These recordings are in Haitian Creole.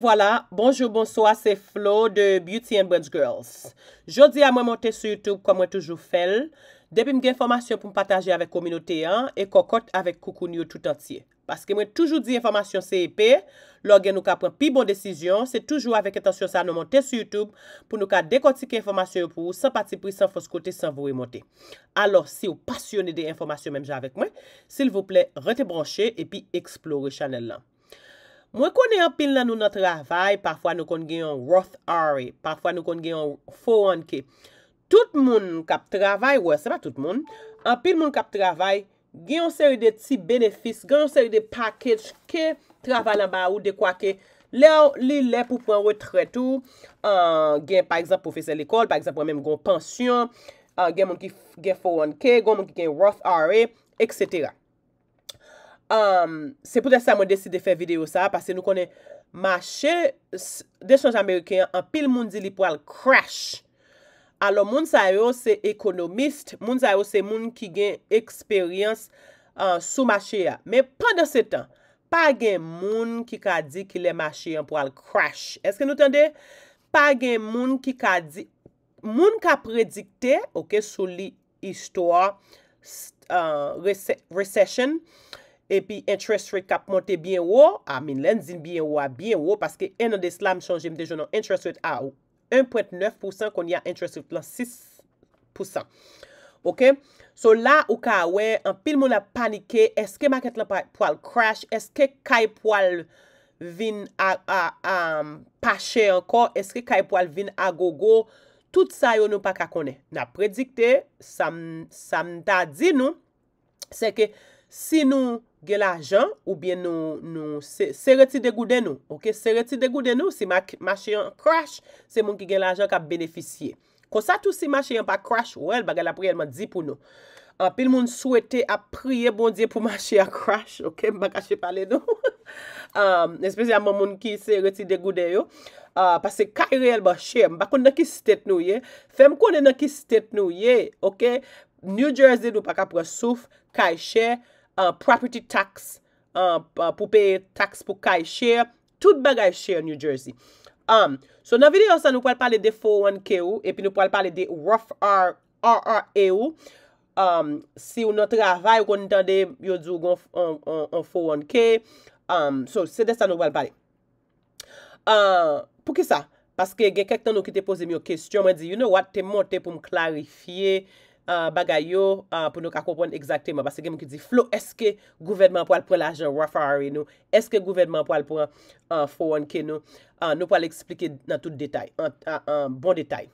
Voila, bonjou, bonsoa, se Flo de Beauty and Brands Girls. Jodi a mwen monte sou YouTube komwen toujou fel, depi mwen gen informasyon pou mwen pataje avek kominote an, e kokot avek koukouni ou tout antye. Paske mwen toujou di informasyon se epè, lor gen nou ka pren pi bon desisyon, se toujou avek etasyon sa nou monte sou YouTube pou nou ka dekotike informasyon pou ou, san pati pri, san fos kote, san vou e monte. Alo, si ou pasyonne de informasyon menjè avek mwen, sil vople, rete branche, e pi explore chanel lan. Mwen konen apil nan nou nan travay, pafwa nou kon gen yon Roth R.A., e, pafwa nou kon gen yon Foran oh K. Tout moun kap travay, wè, se pa tout moun, apil moun kap travay, gen yon seri de ti benefis, gen yon seri de paketj ke travay lan ba ou de kwa ke, le ou li le pou pran wè tre tou, gen pa ekzap profesele ekol, pa ekzap wè menm gen pension, gen moun ki Foran oh K, gen moun ki gen Roth e, R.A., etc., se pwede sa mwen desi de fe video sa, pase nou konen, machè, de chanj Ameriken, an pil moun di li pou al crash, alo moun sa yo se ekonomist, moun sa yo se moun ki gen eksperyans, sou machè ya, me pandan se tan, pa gen moun ki ka di ki le machè yan pou al crash, eske nou tende, pa gen moun ki ka di, moun ka predikte, ok, sou li histwa, euh, recession, epi interest rate kap monte bien wou, a min len zin bien wou, a bien wou, paske en an de slam chanje mdejou nan interest rate a 1.9% kon ya interest rate lan 6%. Ok? So la ou ka we, an pil moun la panike, eske maket lan pou al crash, eske kay pou al vin a pashe anko, eske kay pou al vin a gogo, tout sa yo nou pa kakone. Na predikte, sa mda di nou, se ke Si nou gen la ajan, oubyen nou sereti degouden nou, ok? Sereti degouden nou, si machayon crash, se moun ki gen la ajan ka beneficye. Kosa tout si machayon pa crash, wèl, bagal apriyelman di pou nou. Pil moun souwete apriye bondye pou machayon crash, ok? Mba kache pale nou. Espesyaman moun ki sereti degouden yo. Pase kaj e reyel ba chè, mba kon nan ki stet nou ye. Fèm kon nan ki stet nou ye, ok? New Jersey nou pa kapre souf, kaj e chè. Uh, property tax uh, uh, pou pay tax pou kay share, tout bagay share New Jersey. Um, so nan videyo sa nou pou al pale de 401k ou, epi nou pou al pale de rough RR e ou, um, si ou nou travay ou kon intande yo djou gon 401k, um, so se de sa nou pou al pale. Pou ki sa? Paske gen kek tan nou ki te pose myo kestyon, mwen di, you know what, te mote pou m klarifiye, Euh, bagay yo euh, pou nou ka kompon ekzakte man, basi genm ki di, Flo, eske gouvedman pou al pou laje rafare nou? Eske gouvedman pou al pou euh, founke nou? Nou pou al eksplike nan tout detay, an bon detay.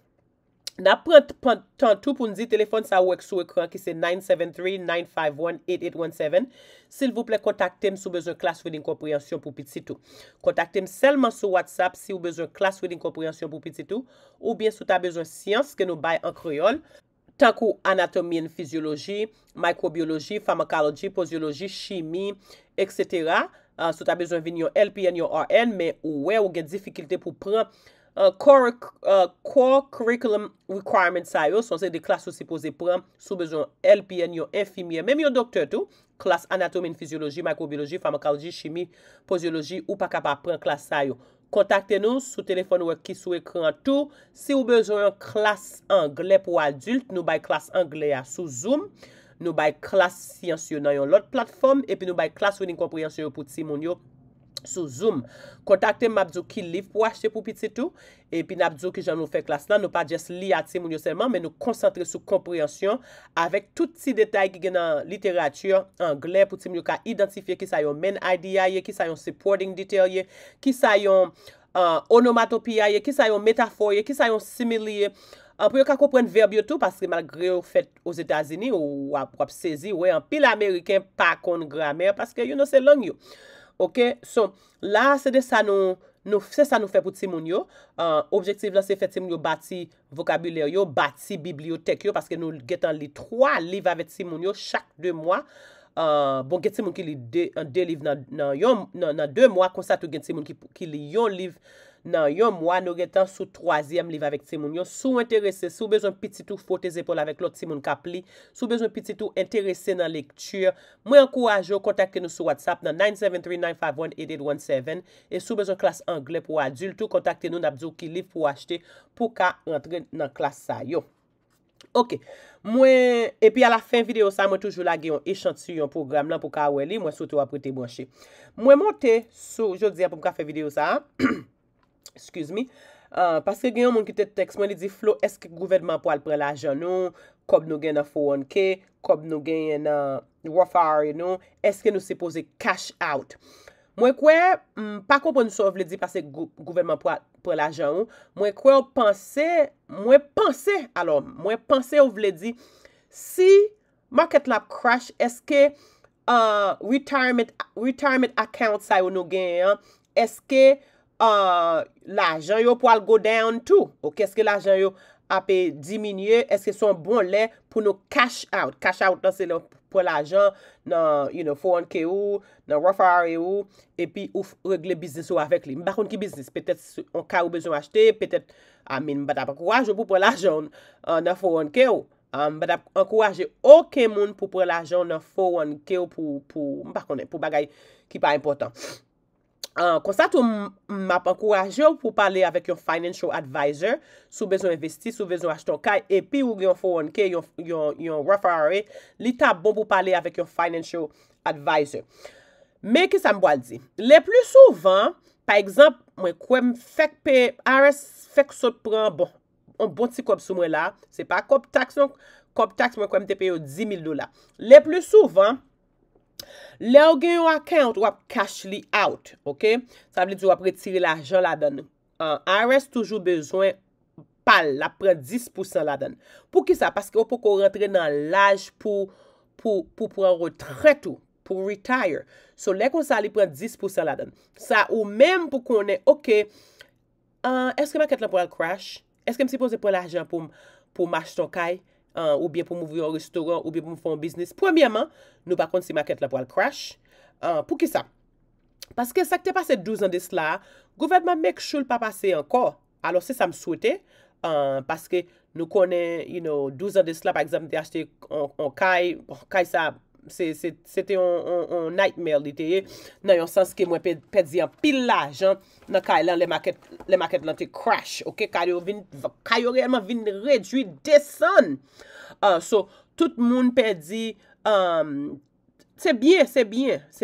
Na prantantou pou nou di, telefon sa wèk sou ekran ki se 973-951-8817. Sil vouple kontakte m sou bezon klas wè din kompryansyon pou piti si tou. Kontakte m selman sou WhatsApp si ou bezon klas wè din kompryansyon pou piti si tou, ou bien sou ta bezon siyans ke nou bay an kroyol. Tan kou anatomi en fizyoloji, mikrobioloji, farmakoloji, pozyoloji, chimi, etc. Euh, sou ta bezon vin yon LPN, yon RN, me ou we ou gen zifikilte pou pran. Euh, euh, core curriculum requirement sa yo, son se de klas ou se pose pran, sou bezon LPN, yon FMI, mèm yon doktor tou, klas anatomi en fizyoloji, mikrobioloji, farmakoloji, chimi, pozyoloji, ou pa kapa pran klas sa yo. kontakte nou sou telefon wè ki sou ekran tou. Si ou bezon yon klas Angle pou adult, nou bay klas Angle ya sou Zoom, nou bay klas Siyansyo nan yon lot platform, epi nou bay klas Winning Kompriyansyo pou Simonio.com. sou zoom kontakte mabzou ki liv pou ashte pou piti tou epi mabzou ki jan nou fe klas nan nou pa jes li ati moun yo selman men nou konsantre sou komprehensyon avek tout si detay ki gen nan literatiyon anglen pou ti moun yo ka identifiye ki sa yon men idea ye ki sa yon supporting detail ye ki sa yon uh, onomatopiya ye ki sa yon metafor ye ki sa yon similiye anpou uh, yo ka kompren verb yo tou paske mal gre yo fet ou zetazini ou apwap sezi ou e anpil ameriken pa kon gramer paske yo nan se lang yo Ok, so la se de sa nou, se sa nou fe pou ti moun yo, euh, objektiv lan se fe ti moun yo bati vokabuleyo yo, bati bibliotek yo, paske nou gen tan li 3 liv avet ti moun yo chak 2 mwa, euh, bon gen ti moun ki li 2 liv nan 2 mwa konsa tou gen ti moun ki li yon liv. nan yon mwa nou reten sou 3e liv avèk ti moun. Yon sou enterese, sou bezon piti tou fote zepol avèk lot ti moun ka pli, sou bezon piti tou enterese nan lektur, mwen kou ajo kontakte nou sou WhatsApp nan 973-951-8817 e sou bezon klas Angle pou adultou kontakte nou nabzou ki liv pou achete pou ka rentre nan klas sa yo. Ok, mwen, e pi a la fin video sa mwen toujou la geyon e chant su yon program lan pou ka awe li, mwen sou tou apwete mwanshi. Mwen monte sou, jodze ya pou mka fe video sa ha, Excuse me. Euh, paske genyon moun ki te teks, moun li di, Flo, eske gouvedman pou al prela ajan nou? Kob nou gen nan F1K? Kob nou gen nan euh, Rofari nou? Eske nou se pose cash out? Mwen kwe, pakou pon sou ou vle di, paske gouvedman pou al prela ajan nou? Mwen kwe ou panse, mwen panse, alo, mwen panse ou vle di, si market lap crash, eske euh, retirement account sa yo nou genyon? Eske, eske, Euh, la ajan yo pou al go down tout ou keske la ajan yo apè diminye, eske son bon lè pou nou cash out, cash out nan se pou la ajan nan foreign ke ou, nan rafare ou epi ouf regle biznes ou avek li mbakon ki biznes, petèt an ka ou bezon achete, petèt amin mbada mbada mbada mbada mbada mbada mbada mbada mbada mbada mbada mbada mbada An euh, konsat ou m ap ankoraje ou pou pale avèk yon financial advisor, sou bezon investi, sou bezon ashtonkaj, epi ou yon foronke, oh yon rafare, li ta bon pou pale avèk yon financial advisor. Me ki sa mbo al di? Le plou souvan, pa ekzamp, mwen kwen fèk pe, arès fèk sot pran bon, an bon ti kop sou mwen la, se pa kop taks non, mwen kwen te pe yon 10.000 dola. Le plou souvan, Le ou gen yo akant ou ap kache li out, ok? Sa vle di ou ap retiri la ajan la den. An res toujou bezwen pal la pren 10% la den. Pou ki sa? Pask yo pou kon rentre nan laj pou pren retretou, pou retire. So lek ou sa li pren 10% la den. Sa ou menm pou konen, ok, eske ma ket la pou al crash? Eske msi pou se pren la ajan pou mach ton kaye? Euh, ou biye pou mouvri an restoran, ou biye pou mouvri an biznis. Premiyaman, nou pa kont si maket la vwa l'crash. Euh, pou ki sa? Paske sa ki te pase 12 an dis la, gouvernement make sure pa pase ankor. Alo se sa m souwete. Paske nou konen, you know, 12 an dis la, pa eksempte te achete, on kay sa... Se te yon nightmare li te ye, nan yon sens ke mwen pe di an pil la jan, nan ka yon lemaket lan te crash, ok, ka yon reyman vin rejwi desan. Euh, so, tout moun pe di, se bien, se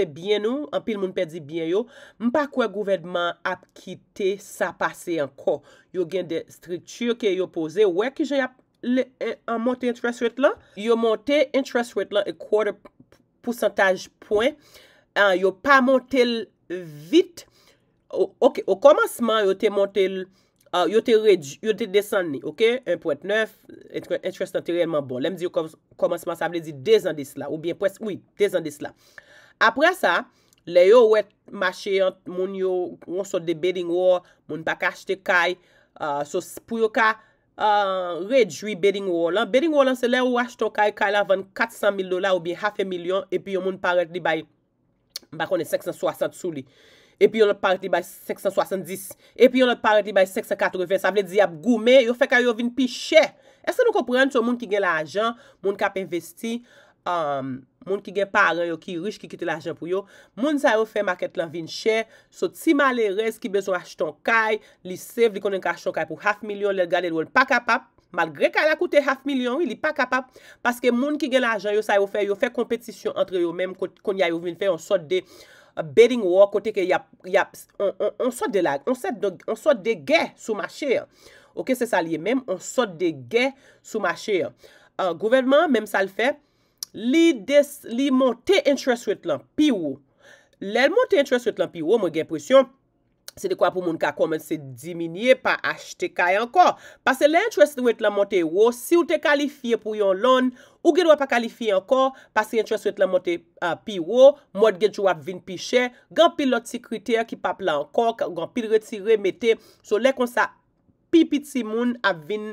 bien ou, an pil moun pe di bien yo, mpa kwe gouvedman ap kite sa pase anko, yo gen de striture ke yo pose, wè ki jen ap. E, an montè interest rate lan, yo montè interest rate lan e koude pousantaj poun, yo pa montè l vit, ok, o komansman yo te montè l, yo te rej, yo te desen ni, ok, 1.9, interest rate lan te reyman bon, lèm di yo komansman sa mwen di 2.10 la, ou bien pwes, oui, 2.10 la. Apre sa, le yo wet mache yon, moun yo, yon so de beding wò, moun baka achte kaj, so pou yo ka rejwi beding wolan beding wolan se lè ou wach to kaj kaj lavan 400 mil dola ou bi half e milyon epi yo moun pareti bay bakone 660 sou li epi yo lè pareti bay 670 epi yo lè pareti bay 680 sa vle di ap gume yo fek a yo vin pi che esen nou kopren to moun ki gen la ajan moun kap investi Um, moun ki gen pa arè yo ki rich ki kite l'ajan pou yo moun sa yo fè maket lan vin chè so ti malè rez ki bezon achton kaj li sev di konen kachton kaj pou half milyon lèl gade lèl wèl pa kapap malgre ka la koute half milyon li pa kapap paske moun ki gen l'ajan yo sa yo fè yo fè kompetisyon antre yo mèm kon ya yo vin fè on sot de uh, bedding wò kote ke ya on sot de lag on sot de gè sou ma chè ok se sa liye mèm on sot de gè sou ma chè uh, gouvernement mèm sa l'fè li monte interest wet lan pi wo. Le monte interest wet lan pi wo, mwen gen presyon, se dekwa pou moun ka koman se diminye pa achte kay ankor. Pase le interest wet lan monte wo, si ou te kalifiye pou yon lon, ou gen wap akalifiye ankor, pase interest wet lan monte pi wo, mwen gen jou ap vin pi chè, gen pil loti kriter ki papla ankor, gen pil retire, mette, so le kon sa pipiti moun ap vin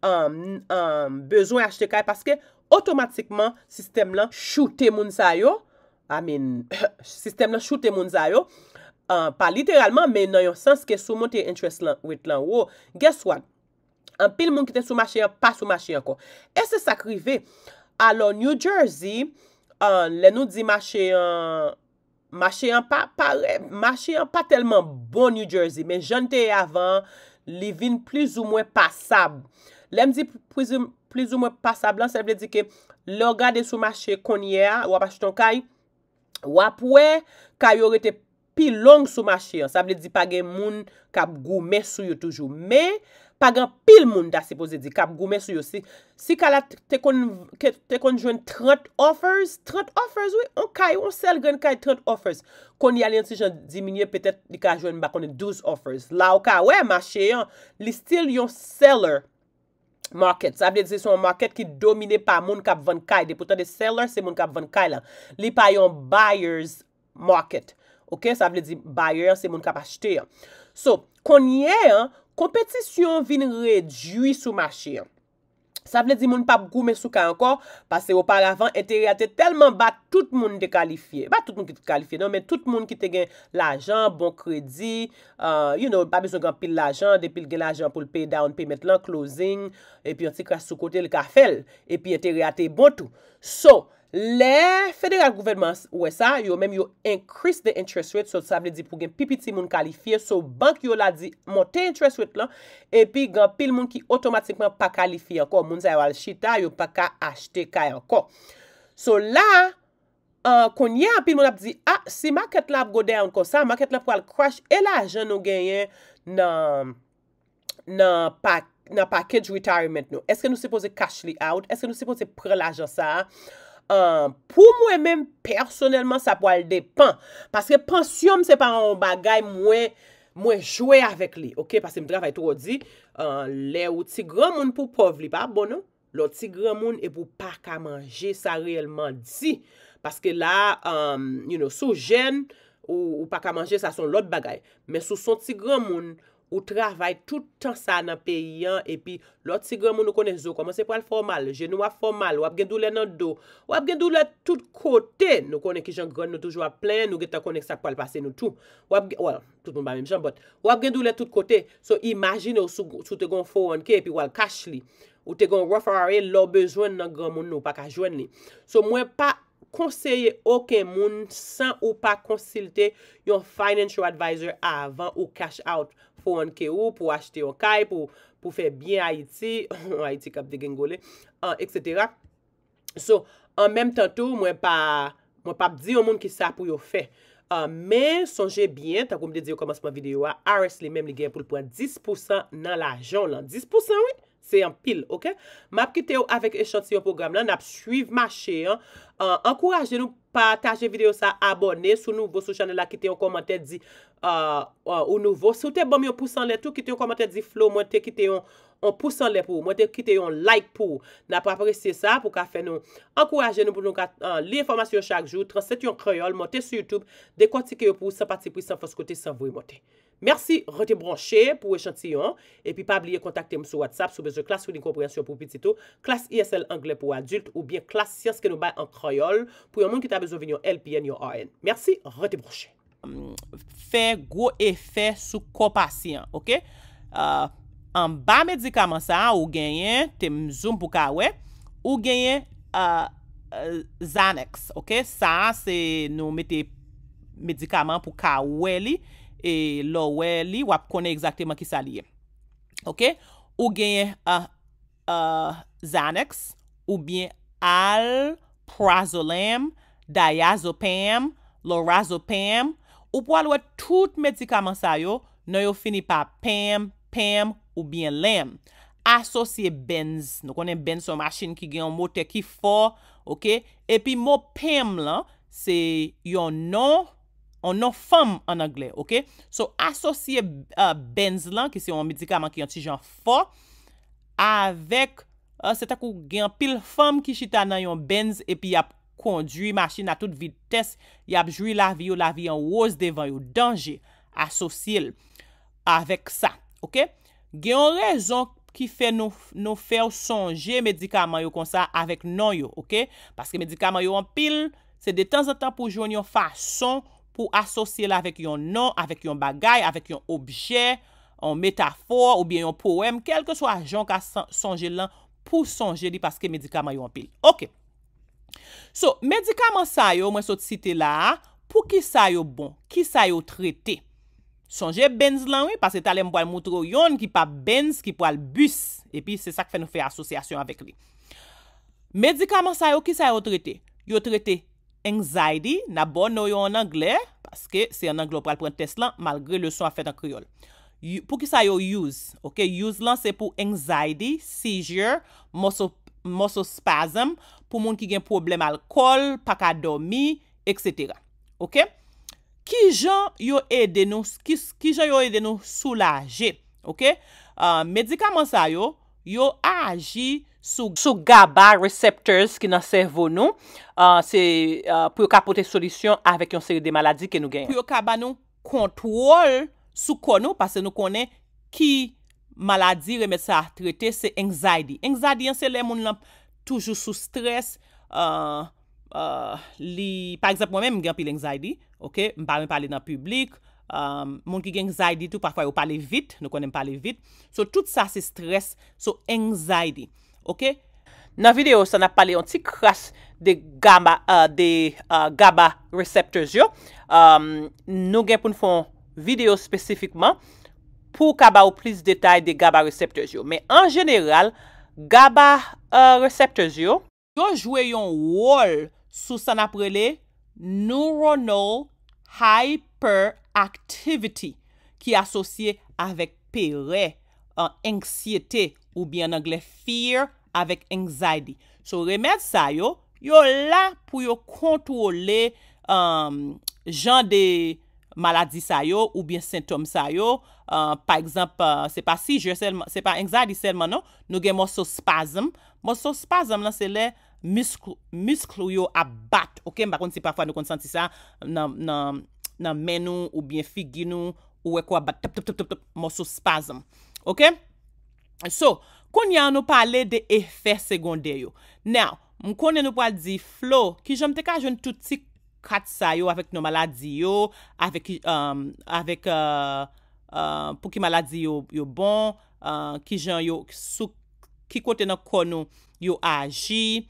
bezon achte kay, paske, otomatikman, sistem lan choute moun zay yo, amin, sistem lan choute moun zay yo, uh, pa literalman, men nan yon sens ke sou moun te interest lan, wet lan, wow, guess what, an pil moun ki te sou machayan, pa sou machayan ko, e se sakrive, alo New Jersey, uh, le nou di machayan, machayan pa, machayan pa telman bon New Jersey, men jante avan, li vin pliz ou mwen pa sab, lem di pliz ou mwen, plizou mwen pa sa blan, sa ble di ke logade sou machè konye a, wap achiton kay, wap we, kay yo rete pil long sou machè an, sa ble di page moun kap goume sou yo toujou, me, page pil moun da se pose di, kap goume sou yo, si kala te kon te kon jwen 30 offers, 30 offers, we, on kay, on sel gen kay 30 offers, kon yalien si jan diminye, petet di ka jwen bakon 12 offers, la waka, we, machè an, li stil yon seller Sa ble di se son market ki domine pa moun kap vankay. Depoutan de seller se moun kap vankay la. Li pa yon buyer's market. Ok, sa ble di buyer se moun kap achete ya. So, konye, kompetisyon vin rejwi sou machi ya. Sa ple di moun pa pou kou men sou ka anko, pase wapar avan, ete reate telman bat tout moun de kalifiye. Bat tout moun ki te kalifiye nan, men tout moun ki te gen l'ajan, bon kredi, euh, you know, ba bisoun gen pil l'ajan, de pil gen l'ajan pou l'pay down, pay met lan closing, epi yon ti kras sou kote l'ka fel, epi ete reate bon tou. So, Le federal government, wè sa, yo mèm yo increase the interest rate, so sa ble di pou gen pipiti moun kalifiye, so bank yo la di mote interest rate lan, epi gen pil moun ki otomatikman pa kalifiye anko, moun zay wè al chita, yo pa ka achite kay anko. So la, konye an pil moun ap di, a, ah, si market lab go down kon sa, market lab wè al crash, e la ajan nou genyen nan package retirement nou? Eske nou sepose cash li out? Eske nou sepose pre la ajan sa a? Euh, pou mwen men, personelman, sa pou al depan, paske pansyom se pa mwen bagay mwen mwen jwe avèk li, ok, paske mwen drav ay tro di, euh, le ou tigre moun pou pov li, pa, bono, lo tigre moun e pou pa ka manje sa reyelman di, paske la, you know, sou jen, ou pa ka manje, sa son lot bagay, men sou son tigre moun, Ou travay tout an sa nan peyi an, epi lot si gen moun nou konen zo, koman se pou al formal, gen nou a formal, wap gen dou le nan do, wap gen dou le tout kote, nou konen ki jan gwen nou toujwa plen, nou gen ta konen sa pou al pase nou tou, wap gen, wala, tout moun ba mèm chan bot, wap gen dou le tout kote, so imagine ou sou te gon fò anke, epi wal kache li, ou te gon ròfère lò bezwen nan gen moun nou, pa kache jwen li. So mwen pa konseye ok moun, san ou pa konsilte yon financial advisor avan ou kache out, pou anke ou, pou achete yon kay, pou fè bien Haiti, Haiti kap de gen gole, etc. So, an menm tan tou, mwen pa, mwen pa bdi yon moun ki sa pou yo fè. Men, sonje bien, tan koum de di yo komasman videyo wa, RS li menm li gen pou lpwa 10% nan la ajon lan, 10% wey! Se yon pil, ok? Map ki te yo avèk echantil yon program la, nap suiv ma che, an. Ankouraje euh, nou pataje video sa abone, sou nou vò sou chanel la ki te yon komante di euh, ou nou vò. Sou te bom yon pousan lè tou, ki te yon komante di flow, mwen te ki te yon pousan lè pou, mwen te ki te yon like pou, nap apreparise se sa pou ka fe nou. Ankouraje nou pou nou euh, li informasyon chak jou, transe tyon kroyol, mwen te sou YouTube, de konti ki yo pou, se pati pou, se foskote, se vwoy mwen te. Mersi, rete bronche pou echantiyon, e pi pa abliye kontakte m sou WhatsApp sou bezo klas ou linkopriasyon pou piti to, klas ISL angle pou adult, ou bien klas siyanske nou bay an krayol, pou yon moun ki ta bezo vinyon LPN yo RN. Mersi, rete bronche. Fe gwo efè sou ko pasyen, ok? An euh, ba medikaman sa ou genyen, te mzoum pou kawè, ou genyen euh, Xanax, ok? Sa se nou meti medikaman pou kawè li, E lo we li wap konen egzakteman ki sa li ye. Ou genye Xanax, ou bien Al, Prazolem, Diazopem, Lorazopem, ou pou alwe tout medikaman sa yo, nou yo fini pa Pem, Pem, ou bien Lem. Aso se Benz, nou konen Benz ou masin ki genye yon mote ki fo, epi mo Pem la, se yon nou On nan fèm an anglè, ok? So, asosye euh, benz lan, ki se yon medikaman ki yon tijan fò, avèk, se takou gen pil fèm ki chita nan yon benz, epi ap kondri machin a tout vitès, yap jwi la vi yo, la vi yon wòz devan yo, danje asosye avèk sa, ok? Gen yon rezon ki fè nou fè ou sonje medikaman yo konsa avèk nan yo, ok? Paske medikaman yo an pil, se de tanzan tan pou joun yon fà sonj, Ou asosye la vek yon nan, vek yon bagay, vek yon objè, yon metafor, ou bien yon poèm. Kelke so ajon ka sonje lan pou sonje li paske medikaman yon pil. Ok. So, medikaman sa yo, mwen sot site la, pou ki sa yo bon? Ki sa yo trete? Sonje benz lan, oui, paske talem pou al moutro yon ki pa benz ki pou al bus. Epi, se sak fe nou fe asosye asyon avek li. Medikaman sa yo, ki sa yo trete? Yo trete? Anxiety, nabo nou yo an angle, paske se an anglo pral pren test lan, malgre le son a fet an kriol. Pou ki sa yo use? Use lan se pou anxiety, seizure, muscle spasm, pou moun ki gen problem alkol, pakadomi, etc. Ok? Ki jan yo e denou? Ki jan yo e denou? Soulaje. Euh, medikaman sa yo, yo aji, Sou gaba, receptors ki nan servo nou, ah, ah, pou yo kapote solisyon avèk yon seri de maladi ke nou gen. Pou yo kaba nou kontrol sou konou, pase nou konen ki maladi remè sa trete, se enzaydi. Enzaydi yon se lè moun lèm toujou sou stres. Ah, par exemple, mwen mè mwen gen pi l'enzaydi, mwen pa mwen pale nan publik, moun ki gen enzaydi tou pa kwa yo pale vit, nou konen pale vit. So tout sa se stres, so enzaydi. Ok, nan video sa na pale yon ti kras de GABA receptors yo, um, nou gen pou nou fon video spesifikman pou kaba ou plis detay de GABA receptors yo. Men en general, GABA receptors yo, yo jwe yon wol sou sa na prele neuronal hyperactivity ki asosye avek pere, ansyete. Ou byen angle fear avek anxiety. So, remèd sa yo, yo la pou yo kontwole jan de maladi sa yo ou byen sintom sa yo. Par exemple, se pa si, se pa anxiety selmano, nou gen moso spasm. Moso spasm la se le musklo yo abat. Ok, mbakon se pafwa nou konsanti sa nan men nou ou byen figi nou ou ekwa abat. Tup, tup, tup, tup, moso spasm. Ok? So, konye an nou pale de efe segonde yo. Nou, m konye nou pale di flo, ki jom te kajen touti katsa yo avik nou maladi yo, avik um, uh, uh, pou ki maladi yo bon, uh, ki jom yo souk, ki kote nan konyo yo aji,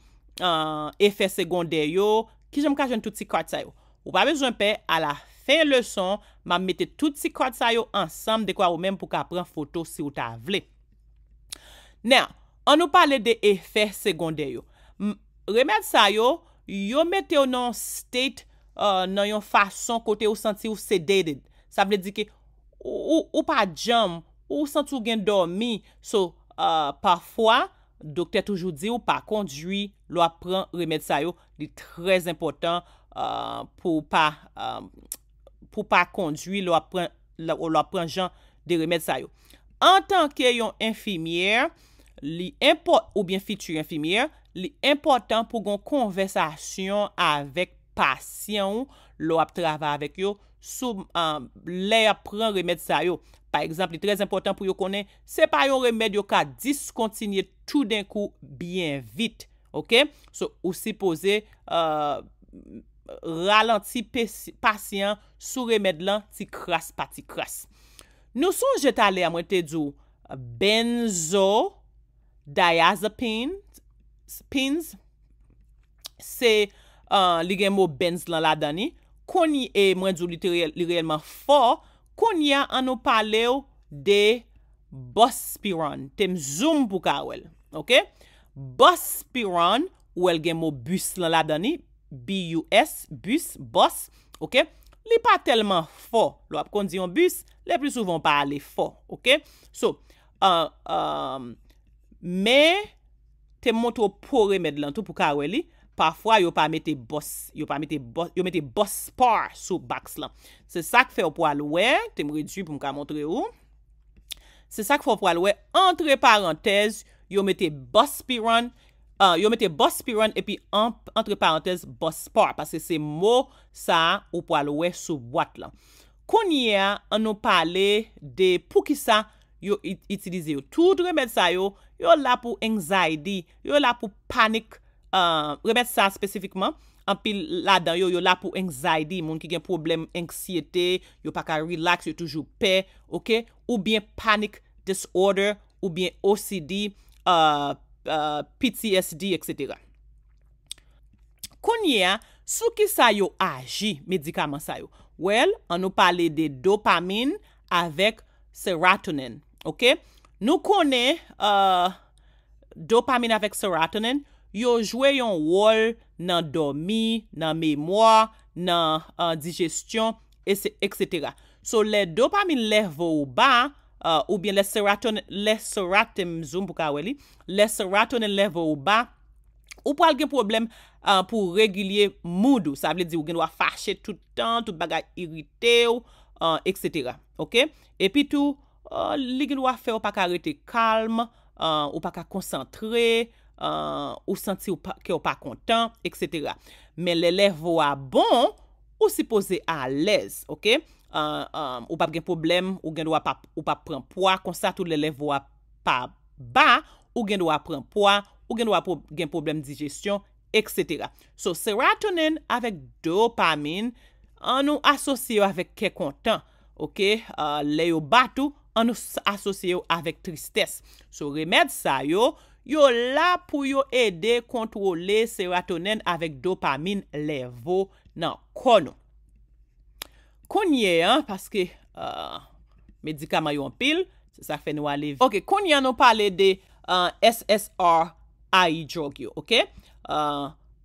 efe segonde yo, ki jom kajen touti katsa yo. Ou pa bezon pe, ala fe leson, ma mette touti katsa yo ansam dekwa ou menm pou ka pren foto si ou ta vlep. Nè, an nou pale de efè sekondè yo. Remèd sa yo, yo metè yo nan state euh, nan yon fason kote ou santi ou sedede. Sa vle di ke ou pa jam, ou santi ou gen dormi. So, euh, pafwa, doktè toujou di ou pa kondwi lo apren remèd sa yo. Di trez impotant euh, pou pa kondwi lo apren jan de remèd sa yo. An tanke yon enfimièr, Li import, ou bien fitur infimier, li importan pou gon konversasyon avèk pasyon lo ap travè avèk yo sou le apren remèd sa yo. Par exemple, li trez importan pou yo konen, se pa yon remèd yo ka diskontinye tout dèn kou byen vit, ok? So, ou si pose euh, ralenti pasyon sou remèd lan ti kras pa ti kras. Nou son jet ale amwete di yo, benzo... Diazapins Pins Se euh, li genmou benz lan la dani Konye mwenjou li reyelman fo Konye an nou pale ou De Bospiron Tem zoom pou ka wel Bospiron ou el genmou bus lan la dani B-U-S Bus Li pa telman fo Lo ap kon diyon bus Li pli souvan pale fo So Eeeem euh, euh, Me, te mwoto pou remèd lan tou pou ka wè li, pafwa yo pa mette BOS, yo mette BOSPAR sou baks lan. Se sa k fè ou po alwè, te mwori disi pou mka montre ou. Se sa k fè ou po alwè, entre parantez, yo mette BOSPIRAN, euh, yo mette BOSPIRAN epi entre parantez BOSPAR, pase se mo sa ou po alwè sou vwat lan. Kon yè, an nou pale de pou ki sa mwote, Yo itilize yo. Tout remet sa yo, yo la pou anxiety, yo la pou panic, euh, remet sa spesifikman, anpi la dan yo, yo la pou anxiety, moun ki gen problem anksiyete, yo pa ka relax, yo toujou pe, ok? Ou bien panic disorder, ou bien OCD, euh, euh, PTSD, etc. Konye, sou ki sa yo aji medikaman sa yo? Well, an nou pale de dopamine avek serotonin. Nou kone uh, dopamin avèk serotonin, yo jwe yon wol nan domi, nan memwa, nan uh, digestyon, etc. So, le dopamin leve ou ba, uh, ou bien le serotonin leve ou ba, ou pou alge problem pou regilye moudou. Sa vle di ou genwa fache toutan, tout bagay irite ou, etc. Ok? E pi tou... Euh, li gen wap fe ou pa ka rete kalm, euh, ou pa ka konsantre, euh, ou santi ke ou pa kontan, etc. Men le lev wap bon, ou si pose a lez, ok? Ou pa gen problem, ou gen wap pren poa, konsantre ou le lev wap pa ba, ou gen wap pren poa, ou gen wap gen problem digestyon, etc. So serotonin avek dopamin an nou asosye wap ke kontan, ok? Le yo bat ou. an nou asosye yo avèk tristès. So, remèd sa yo, yo la pou yo ede kontrole serotonen avèk dopamin levo nan konon. Konye, an, paske, euh, medikama yo an pil, se sa fè nou aliv. Ok, konye an nou pale de euh, SSRI drug yo, ok?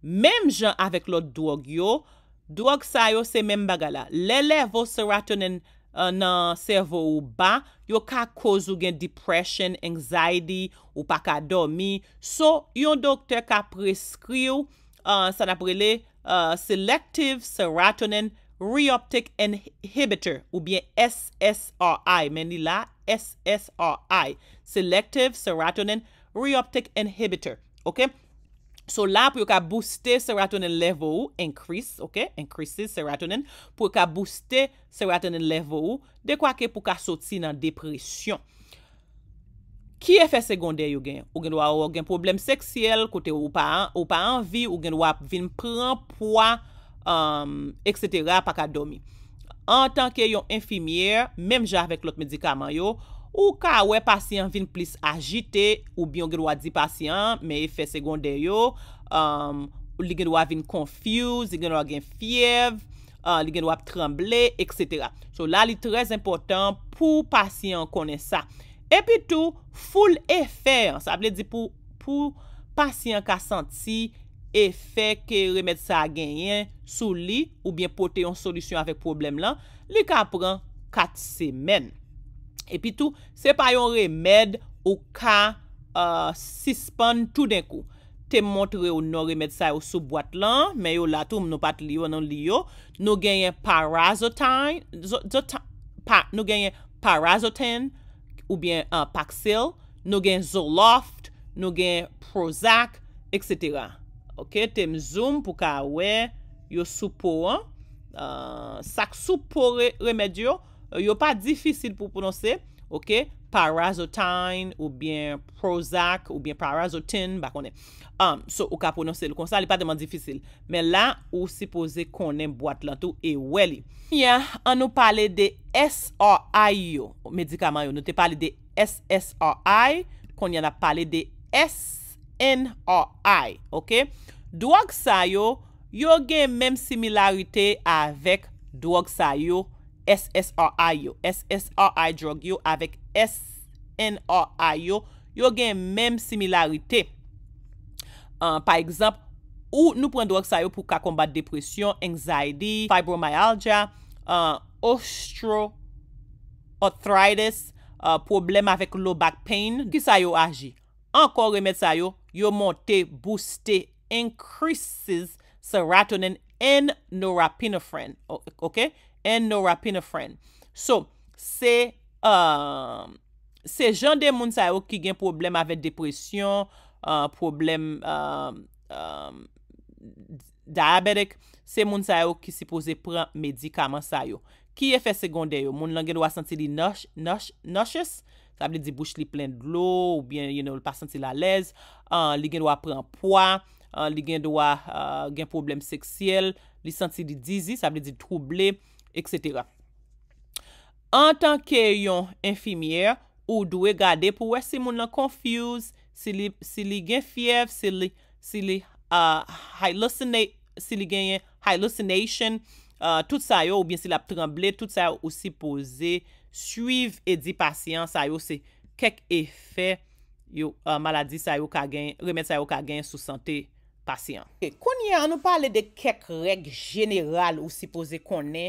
Mem jan avèk lot drug yo, drug sa yo se mem bagala. Le levo serotonen, Euh, nan servou ba, yo ka kozu gen depresyon, anzaydi, ou pa ka domi. So, yon doktor ka preskri ou, euh, sa naprele, euh, Selective Serotonin Reoptic Inhibitor, ou bien SSRI, men li la, SSRI. Selective Serotonin Reoptic Inhibitor, okey? So la pou yo ka booste serotonin level ou, increase, ok, increases serotonin, pou yo ka booste serotonin level ou, dekwa ke pou ka soti nan depresyon. Ki efek segondè yo gen? Ou gen wap wap gen problem seksyel, kote ou pa anvi, ou gen wap vin pran poa, um, eksetera, pa ka domi. En tanke yon enfimier, menm jan vek lot medikaman yo, Ou ka wè pasyen vin plis agite, ou byon gen wad di pasyen, men efè segondè yo, um, li gen wad vin konfuse, li gen wad gen fiev, uh, li gen wad tremble, etc. So la li trez important pou pasyen konen sa. E pi tou, foul efè, sa ap le di pou pasyen ka santi efè ke remèd sa genyen sou li, ou byen pote yon solisyon avèk problem lan, li ka pran kat semen. E pi tou, se pa yon remèd ou ka sispon tou den kou. Te montre ou non remèd sa ou sou boat lan, men yo la tou mnou pat liyo nan liyo, nou genye parazotan, nou genye parazotan ou bien euh, paksel, nou genye zoloft, nou genye prozac, etc. Ok, te mzoum pou ka we, yo soupo an, euh, sak soupo remèd yo, Euh, yo pa difisil pou pou non se, ok? Parazotine ou bien Prozac ou bien Parazotin, bako ne. Um, so, ou ka pou non se. Lo konsan li pa deman difisil. Men la, ou sipoze konen boat lan tou e weli. Ya, an nou pale de S-R-I yo. Medikaman yo nou te pale de S-S-R-I. Kon yana pale de S-N-R-I, ok? Dwa gsa yo, yo gen menm similaryte avek dwa gsa yo yo. SSRI yo, SSRI drug yo, avek SNRI yo, yo gen menm similaryte. Par ekzamp, ou nou pren doak sa yo pou ka kombat depresyon, anzaydi, fibromyalgia, osteoarthritis, problem avek low back pain, ki sa yo aji? Ankor remet sa yo, yo monte, booste, enkrisis serotonin en norapinefren, okè? And nora penefren. So, se um, jande moun sa yo ki gen problem avet depresyon, uh, problem um, um, diabetik, se moun sa yo ki se pose premedikaman sa yo. Ki efe sekonde yo? Moun lan gen do a senti li nosh, nosh, noshes, tabli di bouch li plen glou, ou bien, you know, li pa senti la lez, uh, li gen do a pren poa, li gen do a uh, gen problem seksyel, li senti li dizi, sabli di trouble, En tanke yon infimiè, ou dwe gade pou wè si moun nan konfuse, si li gen fiev, si li haylousinè, si li gen yon haylousinè, tout sa yo, ou bien si la tremble, tout sa yo ou si pose, suiv e di pasyant, sa yo se kek efè yo maladi sa yo ka gen, remè sa yo ka gen sou santè pasyant. Konye, an nou pale de kek reg jeneral ou si pose konè,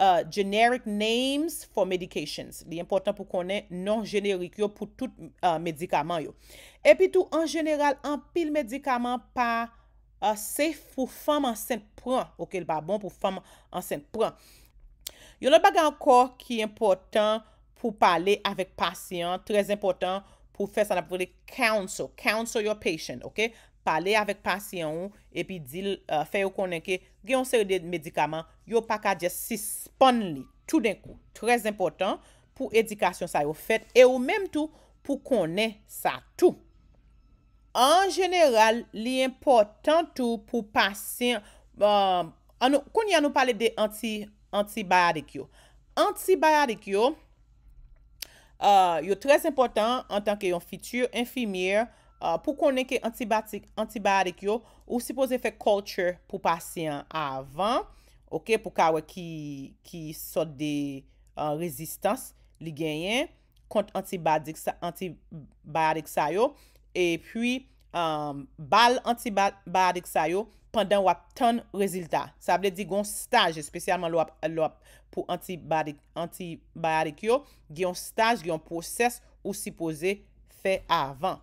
Euh, generic names for medications. Li important pou konen non-generic yo pou tout euh, medikaman yo. Epi tou, an general, an pil medikaman pa euh, se pou fam ansen pran. Ok, li ba bon pou fam ansen pran. Yo lè baga ankor ki important pou pale avèk pasyon. Trèz important pou fè san aprele counsel, counsel your patient. Ok? pale avèk pasyen ou, epi dil, euh, fè yon konen ke, gen yon seri de medikaman, yon pakadje si spon li, tout den kou, tres importan pou edikasyon sa yon fet, e ou menm tou, pou konen sa tou. An jeneral, li importan tou pou pasyen, euh, kon yon nou pale de anti-baya de kyo. Anti-baya de kyo, euh, yon tres importan, an tanke yon fitur, enfimir, Pou konen ke antibatik yo, ou sipoze fe culture pou pasyen avan, pou kawe ki sot de rezistans li genyen kont antibatik sayo, e pwi bal antibatik sayo pandan wap ton reziltat. Sa ble di gon staj, spesyalman wap pou antibatik yo, genyon staj, genyon proses ou sipoze fe avan.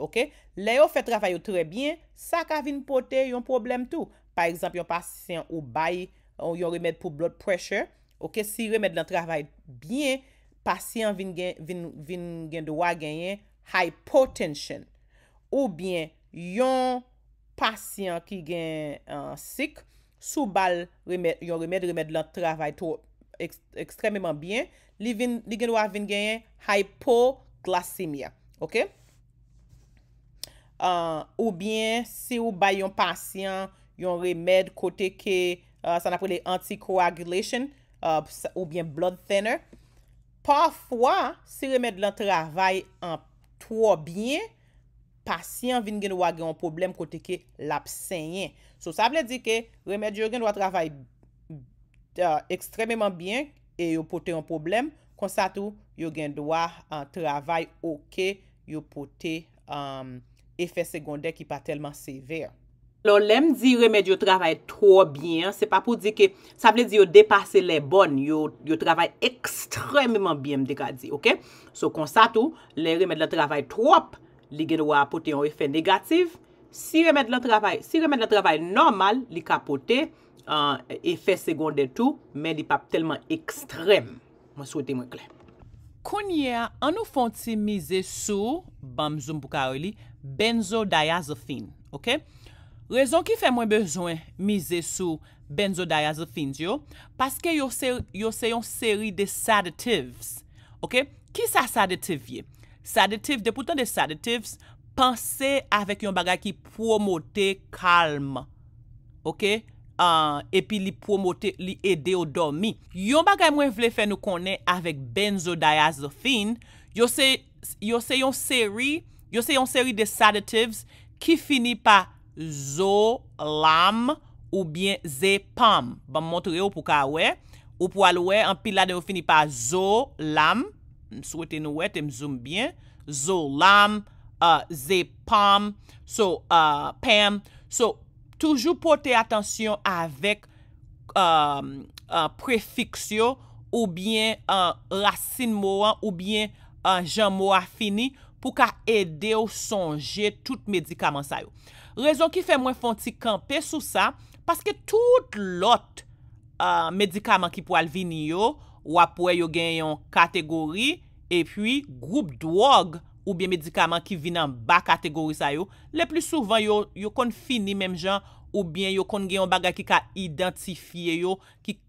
Ok, le yo fè travay yo trè byen, sa ka vin pote yon problem tou. Par exemple, yon pasyen ou bay yon remèd pou blood pressure. Ok, si remèd lan travay byen, pasyen vin gen do a genyen hypotension. Ou byen, yon pasyen ki gen euh, syk, sou bal yon remèd, remèd lan travay tou ekstremèman byen. Li gen do a vin genyen hypoglasemia. Ok, ok. Euh, ou bien, si ou bay yon pasyon, yon remèd kote ke, euh, san aprele, anti-coagulation, euh, ou bien blood thinner. Parfwa, si remèd lan travay an toa bien, pasyon vin gen wage yon problem kote ke lap senyen. So, sa ble di ke, remèd yo gen waj travay ekstrememan bien, e yo pote yon problem, konsatu, yo gen waj travay oke yo pote yon problem. Um, efè segondè ki pa telman sever. Lò, lèm di remèd yo travay tro bien, se pa pou di ke sa ble di yo depase lè bon, yo travay ekstremèman bien mdekadi, ok? So, konsa tou, lè remèd lè travay trop, li gen wapote yon efè negatif, si remèd lè travay, si remèd lè travay normal, li kapote efè segondè tou, men di pa telman ekstrem. Mwen souwete mwen kle. Kounye, an nou fonti mize sou, bam zoom pou ka ou li, benzodiazephin, ok? Rezon ki fe mwen bezwen mize sou benzodiazephin, yo? Paske yo se yon seri de sadatives, ok? Ki sa sadative ye? Sadative, depoutan de sadatives, panse avèk yon bagay ki promote kalm, ok? Uh, e pi li promote, li ede yo dormi. Yon bagay mwen vle fe nou konen avèk benzodiazephin, yo se yon seri Yo se yon seri de sedatives ki fini pa zo, lam ou bien ze, pam. Ba mwontre yo pou ka we. Ou pou alwe, an pilade yo fini pa zo, lam. M souwete nou we te mzoum bien. Zo, lam, ze, pam. So, pam. So, toujou pote atensyon avek prefiksyo ou bien rassin mwa ou bien jan mwa fini. pou ka ede ou sonje tout medikaman sa yo. Rezon ki fe mwen fon ti kampe sou sa, paske tout lot medikaman ki pou alvini yo, wapwe yo gen yon kategori, e pwi, group drug ou bien medikaman ki vin an ba kategori sa yo, le pli souvan yo kon fini menm jan, ou bien yo kon gen yon bagay ki ka identifiye yo, ki kon...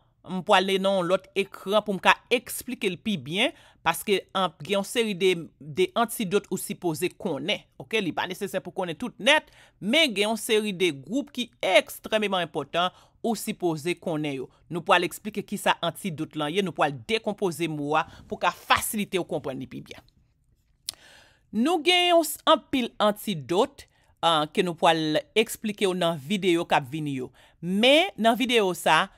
Mwen pou ale nan lot ekran pou mka eksplike li pi byen Paske gen yon seri de antidote ou sipoze konen Ok, li pa nesesen pou konen tout net Men gen yon seri de group ki ekstrememan impotant Ou sipoze konen yo Nou pou ale eksplike ki sa antidote lan ye Nou pou ale dekompose mwa pou ka fasilite ou kompwenni pi byen Nou gen yon an pil antidote Ke nou pou ale eksplike yo nan video kap vini yo Men nan video sa anpil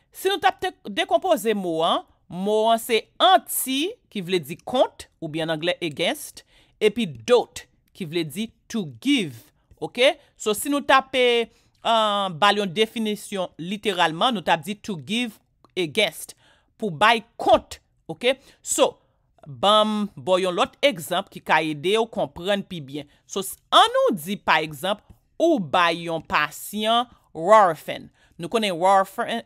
Si nou tap dekompoze mou an, mou an se anti ki vle di kont ou byan angle e genst. Epi dot ki vle di to give. Ok? So, si nou tape eh, balyon definisyon literalman, nou tape di to give e genst pou bay kont. Ok? So, bam, boyon lot ekzamp ki ka yede ou kompren pi bien. So, an nou di pa ekzamp ou bay yon pasyon warfen. Nou konen warfen...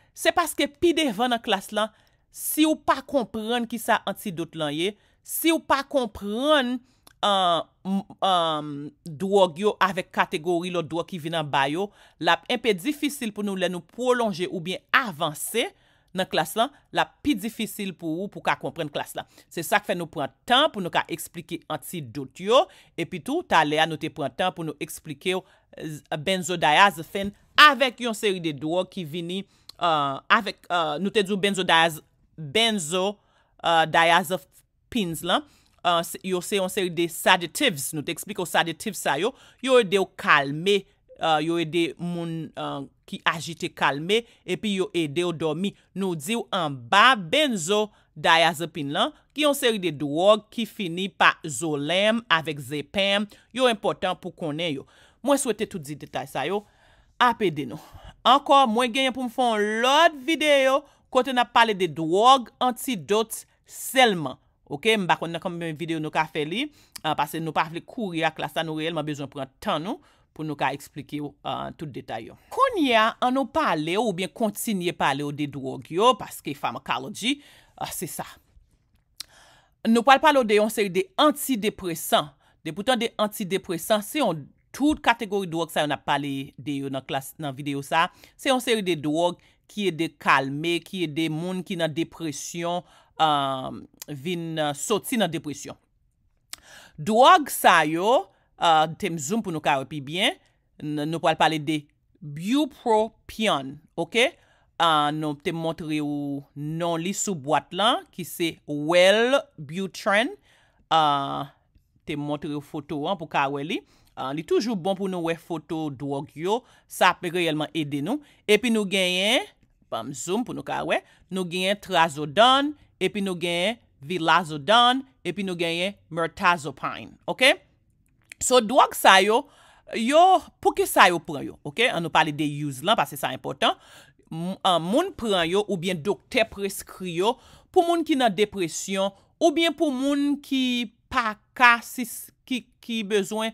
Se paske pi devan nan klas lan, si ou pa kompren ki sa anti-dot lan ye, si ou pa kompren euh, euh, drogyo avek kategori lo dro ki vina bayo, la e pe difícil pou nou le nou prolonger ou bien avanse nan klas lan, la pi difícil pou ou pou ka kompren klas lan. Se sak fe nou pran tan pou nou ka eksplike anti-dot yo, e pi tou ta le anote pran tan pou nou eksplike yo euh, benzo dayaz fen avek yon seri de dro ki vini nou te djou benzo benzo euh, diazopin lan euh, yo se yon seri de sadetivs nou te eksplik yo sadetivs sa yo yo e de yo kalme yo e de moun ki ajite kalme epi yo e de yo domi nou diyo an ba benzo diazopin lan ki yon seri de dwo ki fini pa zolem avek zepem yo important pou konen yo mwen souwete tout di detay sa yo apede nou Anko, mwen genye pou mfon lot videyo kote na pale de drog, antidote, selman. Ok, mbak, mwen akome mwen videyo nou ka fe li, anpase ah, nou pa fle kouri a klasa nou reyelman bezon pren tan nou, pou nou ka eksplike yo an ah, tout detay yo. Konye, an nou pale yo, ou bien kontinye pale yo de drog yo, paske pharmacology, ah, se sa. Nou pale pale yo de yon seri de antidepressant, de poutan de antidepressant, se yon de... Tout kategori drog sa yo na pale de yo nan videyo sa, se yon seri de drog ki e de kalme, ki e de moun ki nan depresyon, vin uh, soti nan depresyon. Drog sa yo, uh, tem zoom pou nou kawe pi bien, nou pale pale de biopropion, ok? Nou te montre ou nan li sou boat lan, ki se Wellbutrin, te montre ou foto an pou kawe li. li toujou bon pou nou we foto drug yo, sa pe reyelman ede nou, epi nou genyen bam zoom pou nou ka we, nou genyen trazodon, epi nou genyen vilazodon, epi nou genyen mirtazopine, ok so drug sa yo yo, pou ki sa yo pran yo ok, an nou pali de use lan, pas se sa important moun pran yo ou bien dokter preskri yo pou moun ki nan depresyon ou bien pou moun ki pakasis, ki bezwen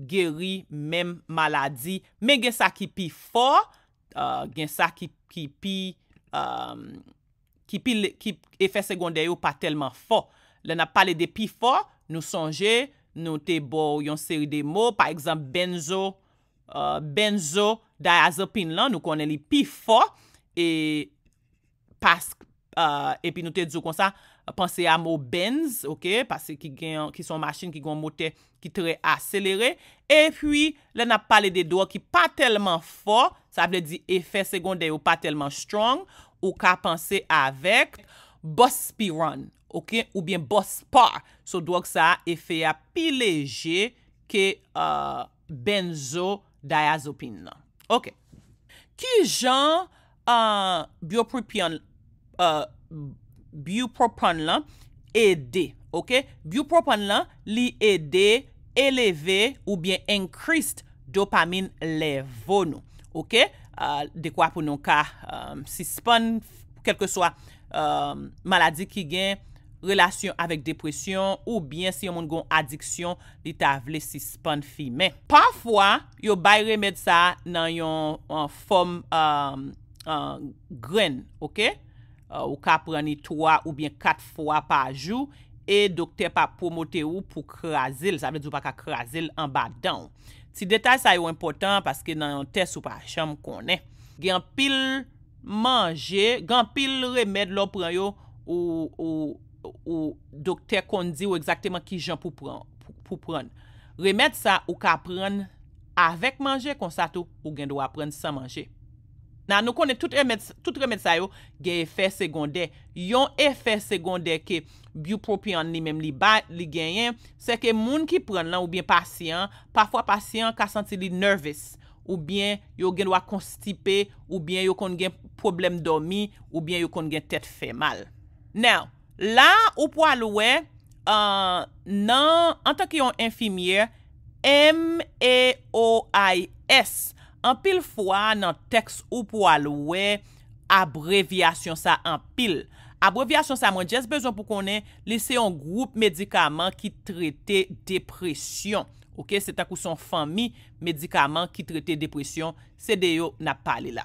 Geri, mem, maladi, me gen sa ki pi fo, euh, gen sa ki pi euh, efek sekonde yo pa telman fo. Le na pale de pi fo, nou sonje, nou te bo yon seri de mo, pa ekzamp benzo, euh, benzo, daya zopin lan, nou konen li pi fo, e pi nou te dzou konsa. Pense a mou benz, ok? Pase ki son machin ki goun mote ki tre a selere. E pwi, le na pale de doa ki pa telman fò, sa ble di efè sekonde yo pa telman strong, ou ka pense avek bospiron, ok? Ou bien bospar. So doa ki sa efè ya pi leje ke uh, benzo diazopin nan. Ok. Ki jan uh, biopripion e uh, Biopropan lan, ede, okey? Biopropan lan, li ede, eleve, ou bien enkrist dopamin levonou, okey? De kwa pou nou ka, si spon, kelke swa, maladi ki gen, relasyon avek depresyon, ou bien si yon moun gon adiksyon, li ta vle si spon fi. Men, pafwa, yo bay remed sa nan yon fom um, gren, okey? Euh, ou ka preni 3 ou bien 4 fwa pa jou, e dokter pa promote ou pou krasil, sa vè djou pa ka krasil an ba don. Ti detay sa yo impotant, paske nan yon test ou pa chanm konen. Gen pil manje, gen pil remèd lò preyo, ou dokter kon di yo ekzakteman ki jen pou prene. Remèd sa ou ka prene avek manje konsato, ou gen do a prene san manje. Nan nou konen tout remèd sa yo gen efèr segondè. Yon efèr segondè ke biopropion li men li bat, li genyen, se ke moun ki pren lan oubyen pasyen, pafwa pasyen ka senti li nervis, oubyen yo gen wak konstipe, oubyen yo kon gen problem domi, oubyen yo kon gen tèt fè mal. Nan, la ou po alowe, euh, nan, an tan ki yon infimier, M-E-O-I-S. M-E-O-I-S. An pil fwa nan teks ou pou alowe, abrevyasyon sa an pil. Abrevyasyon sa mwenje, es bezon pou konen lese yon group medikaman ki trete depresyon. Ok, se tak ou son fami, medikaman ki trete depresyon, se deyo na pale la.